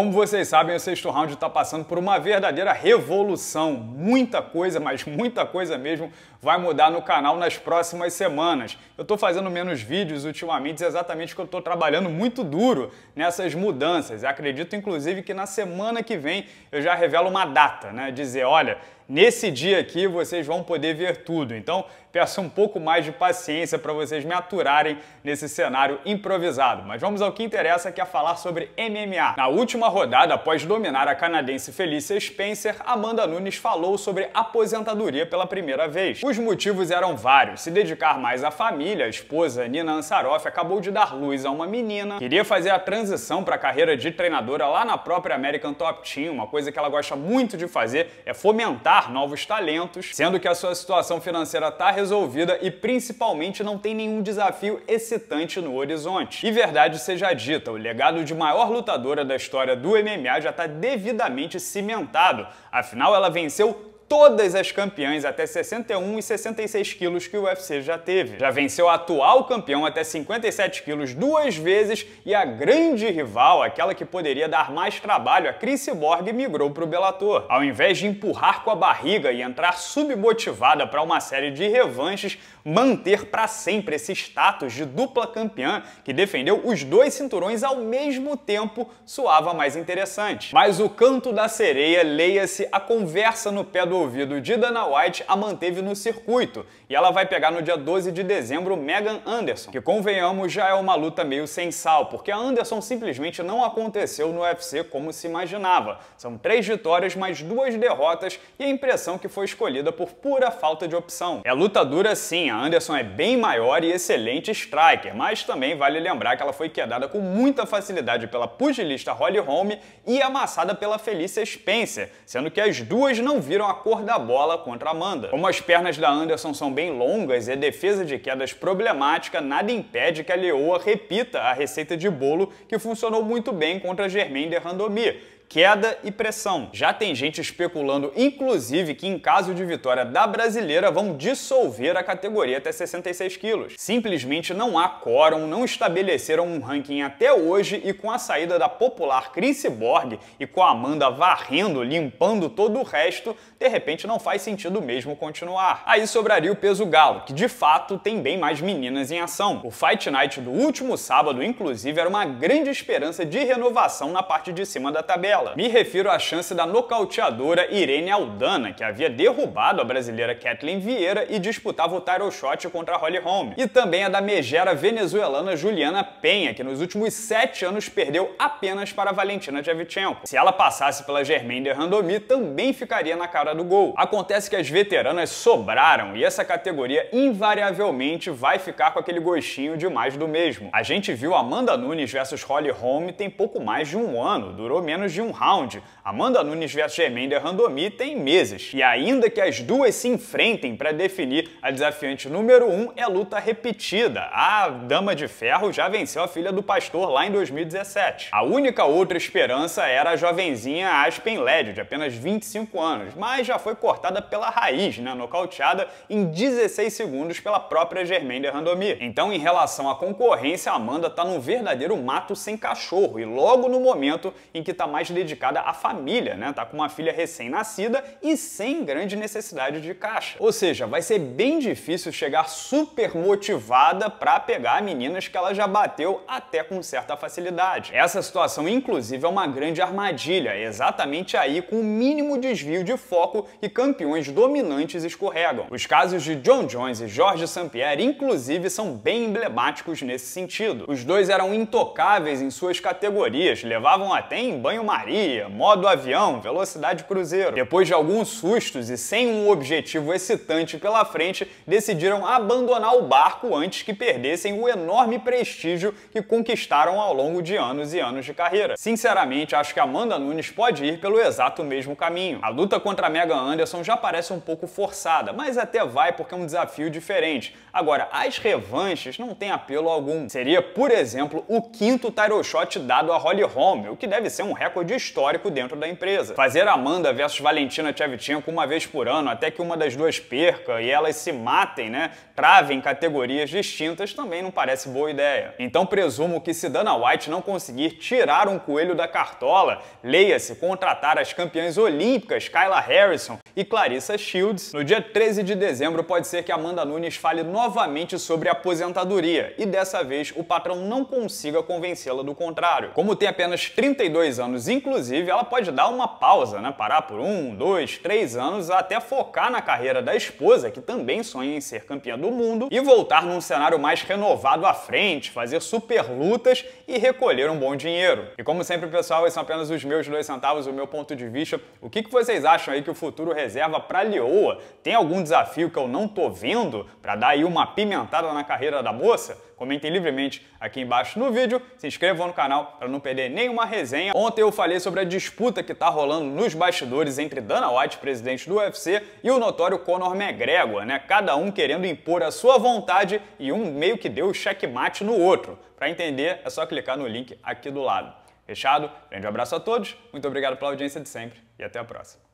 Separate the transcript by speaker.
Speaker 1: Como vocês sabem, o sexto round está passando por uma verdadeira revolução. Muita coisa, mas muita coisa mesmo, vai mudar no canal nas próximas semanas. Eu estou fazendo menos vídeos ultimamente, exatamente porque eu estou trabalhando muito duro nessas mudanças. acredito, inclusive, que na semana que vem eu já revelo uma data, né? Dizer, olha, Nesse dia aqui vocês vão poder ver tudo, então peço um pouco mais de paciência para vocês me aturarem nesse cenário improvisado. Mas vamos ao que interessa, que é falar sobre MMA. Na última rodada, após dominar a canadense Felicia Spencer, Amanda Nunes falou sobre aposentadoria pela primeira vez. Os motivos eram vários: se dedicar mais à família, a esposa Nina Ansaroff acabou de dar luz a uma menina, queria fazer a transição para a carreira de treinadora lá na própria American Top Team, uma coisa que ela gosta muito de fazer é fomentar captar novos talentos, sendo que a sua situação financeira está resolvida e principalmente não tem nenhum desafio excitante no horizonte. E verdade seja dita, o legado de maior lutadora da história do MMA já está devidamente cimentado, afinal ela venceu todas as campeãs até 61 e 66 quilos que o UFC já teve. Já venceu a atual campeão até 57 quilos duas vezes e a grande rival, aquela que poderia dar mais trabalho, a Chris Borg, migrou para o Bellator. Ao invés de empurrar com a barriga e entrar submotivada para uma série de revanches, manter para sempre esse status de dupla campeã que defendeu os dois cinturões ao mesmo tempo soava mais interessante. Mas o canto da sereia leia-se a conversa no pé do envolvido de Dana White a manteve no circuito, e ela vai pegar no dia 12 de dezembro Megan Anderson, que convenhamos já é uma luta meio sem sal, porque a Anderson simplesmente não aconteceu no UFC como se imaginava. São três vitórias mais duas derrotas e a impressão que foi escolhida por pura falta de opção. É luta dura sim, a Anderson é bem maior e excelente striker, mas também vale lembrar que ela foi quedada com muita facilidade pela pugilista Holly Holm e amassada pela Felícia Spencer, sendo que as duas não viram a cor da bola contra Amanda. Como as pernas da Anderson são bem longas e a defesa de quedas é problemática, nada impede que a Leoa repita a receita de bolo que funcionou muito bem contra Germaine de Randomir, queda e pressão. Já tem gente especulando, inclusive, que em caso de vitória da brasileira vão dissolver a categoria até 66 quilos. Simplesmente não há quórum, não estabeleceram um ranking até hoje e com a saída da popular Chris Borg e com a Amanda varrendo, limpando todo o resto, de repente não faz sentido mesmo continuar. Aí sobraria o peso galo, que de fato tem bem mais meninas em ação. O Fight Night do último sábado, inclusive, era uma grande esperança de renovação na parte de cima da tabela dela. Me refiro à chance da nocauteadora Irene Aldana, que havia derrubado a brasileira Kathleen Vieira e disputava o title shot contra Holly Holm. E também a da megera venezuelana Juliana Penha, que nos últimos sete anos perdeu apenas para Valentina Shevchenko. Se ela passasse pela Germaine de Randomi, também ficaria na cara do gol. Acontece que as veteranas sobraram e essa categoria invariavelmente vai ficar com aquele gostinho de mais do mesmo. A gente viu Amanda Nunes versus Holly Holm tem pouco mais de um ano, durou menos de um um round, Amanda Nunes vs Gemenda Randomi tem meses. E ainda que as duas se enfrentem para definir a desafiante número 1, um, é luta repetida. A Dama de Ferro já venceu a filha do pastor lá em 2017. A única outra esperança era a jovenzinha Aspen Led, de apenas 25 anos, mas já foi cortada pela raiz, né, nocauteada em 16 segundos pela própria Germaine Randomi. Então, em relação à concorrência, a Amanda tá num verdadeiro mato sem cachorro e logo no momento em que tá mais dedicada à família, né? Tá com uma filha recém-nascida e sem grande necessidade de caixa. Ou seja, vai ser bem difícil chegar super motivada para pegar meninas que ela já bateu até com certa facilidade. Essa situação, inclusive, é uma grande armadilha, exatamente aí com o mínimo desvio de foco que campeões dominantes escorregam. Os casos de John Jones e Jorge Sampier, inclusive, são bem emblemáticos nesse sentido. Os dois eram intocáveis em suas categorias, levavam até em banho-maria Maria, modo avião, velocidade cruzeiro. Depois de alguns sustos e sem um objetivo excitante pela frente, decidiram abandonar o barco antes que perdessem o enorme prestígio que conquistaram ao longo de anos e anos de carreira. Sinceramente, acho que Amanda Nunes pode ir pelo exato mesmo caminho. A luta contra Megan Anderson já parece um pouco forçada, mas até vai porque é um desafio diferente. Agora, as revanches não têm apelo algum. Seria, por exemplo, o quinto title shot dado a Holly Holm, o que deve ser um recorde de histórico dentro da empresa. Fazer Amanda versus Valentina Tchevchenko uma vez por ano, até que uma das duas perca e elas se matem, né? Travem categorias distintas, também não parece boa ideia. Então presumo que se Dana White não conseguir tirar um coelho da cartola, leia-se contratar as campeãs olímpicas Kyla Harrison e Clarissa Shields, no dia 13 de dezembro, pode ser que Amanda Nunes fale novamente sobre aposentadoria e dessa vez o patrão não consiga convencê-la do contrário. Como tem apenas 32 anos, inclusive, ela pode dar uma pausa, né? Parar por um, dois, três anos, até focar na carreira da esposa, que também sonha em ser campeã do mundo, e voltar num cenário mais renovado à frente, fazer super lutas e recolher um bom dinheiro. E como sempre, pessoal, esses são apenas os meus dois centavos, o meu ponto de vista. O que, que vocês acham aí que o futuro reserva para Leoa. Tem algum desafio que eu não tô vendo para dar aí uma pimentada na carreira da moça? Comentem livremente aqui embaixo no vídeo, se inscrevam no canal para não perder nenhuma resenha. Ontem eu falei sobre a disputa que está rolando nos bastidores entre Dana White, presidente do UFC, e o notório Conor McGregor, né? Cada um querendo impor a sua vontade e um meio que deu checkmate no outro. Para entender, é só clicar no link aqui do lado. Fechado? Grande abraço a todos, muito obrigado pela audiência de sempre e até a próxima.